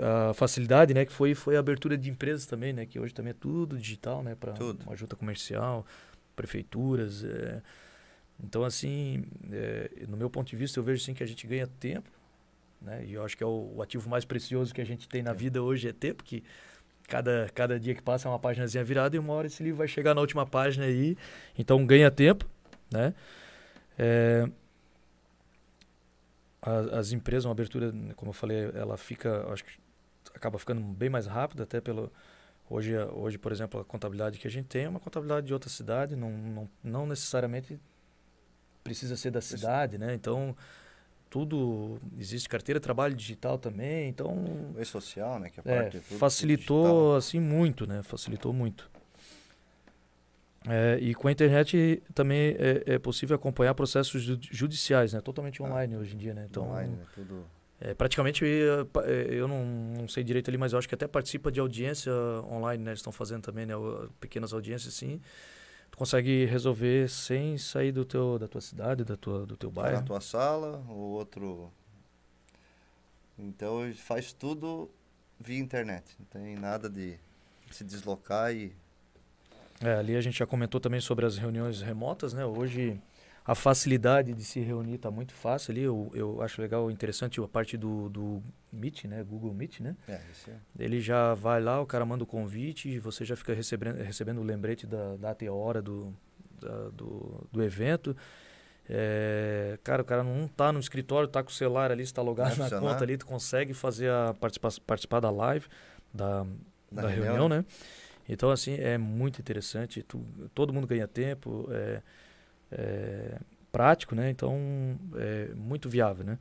a facilidade, né, que foi foi a abertura de empresas também, né, que hoje também é tudo digital, né, para uma junta comercial, prefeituras, é. então assim, é, no meu ponto de vista eu vejo assim que a gente ganha tempo, né, e eu acho que é o, o ativo mais precioso que a gente tem na é. vida hoje é tempo, que cada cada dia que passa é uma páginazinha virada e uma hora esse livro vai chegar na última página aí, então ganha tempo, né, é, as, as empresas, uma abertura, como eu falei, ela fica, acho que acaba ficando bem mais rápido, até pelo. Hoje, hoje, por exemplo, a contabilidade que a gente tem é uma contabilidade de outra cidade, não, não, não necessariamente precisa ser da cidade, né? Então, tudo existe carteira trabalho digital também então e social né que é a é, parte é, facilitou né? assim muito né facilitou muito é, e com a internet também é, é, possível acompanhar processos judiciais né totalmente ah, online hoje em dia né então online, né? tudo é, praticamente, eh, eh, eu não, não, sei direito ali, mas eu acho que até participa de audiência online, né? Eles estão fazendo também, né? Pequenas audiências, sim. Tu consegue resolver sem sair do teu, da tua cidade, da tua, do teu tá bairro. na tua sala, o outro... Então, faz tudo via internet. Não tem nada de se deslocar e... É, ali a gente já comentou também sobre as reuniões remotas, né? Hoje a facilidade de se reunir está muito fácil ali. Eu, eu acho legal, interessante a parte do, do Meet, né? Google Meet, né? É, isso é. Ele já vai lá, o cara manda o convite e você já fica recebendo, recebendo o lembrete da data e hora do, da, do, do evento. É, cara, o cara não tá no escritório, está com o celular ali, está logado na conta ali, tu consegue fazer a participa participar da live, da, da, da reunião, reunião, né? né? Então, assim, é muito interessante. Tu, todo mundo ganha tempo. É, eh, prático, né? Então, é muito viável, né?